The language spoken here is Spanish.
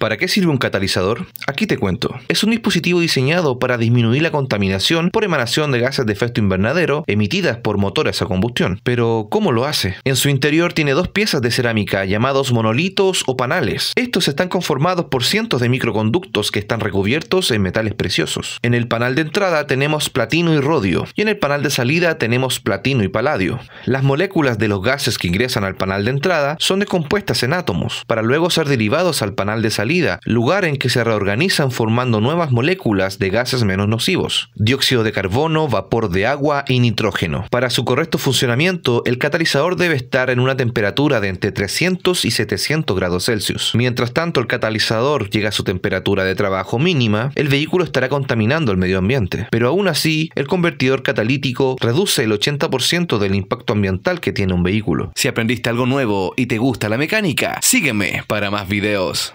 ¿Para qué sirve un catalizador? Aquí te cuento. Es un dispositivo diseñado para disminuir la contaminación por emanación de gases de efecto invernadero emitidas por motores a combustión. Pero, ¿cómo lo hace? En su interior tiene dos piezas de cerámica llamados monolitos o panales. Estos están conformados por cientos de microconductos que están recubiertos en metales preciosos. En el panal de entrada tenemos platino y rodio, y en el panal de salida tenemos platino y paladio. Las moléculas de los gases que ingresan al panal de entrada son descompuestas en átomos, para luego ser derivados al panal de salida lugar en que se reorganizan formando nuevas moléculas de gases menos nocivos, dióxido de carbono, vapor de agua y nitrógeno. Para su correcto funcionamiento, el catalizador debe estar en una temperatura de entre 300 y 700 grados Celsius. Mientras tanto, el catalizador llega a su temperatura de trabajo mínima, el vehículo estará contaminando el medio ambiente. Pero aún así, el convertidor catalítico reduce el 80% del impacto ambiental que tiene un vehículo. Si aprendiste algo nuevo y te gusta la mecánica, sígueme para más videos.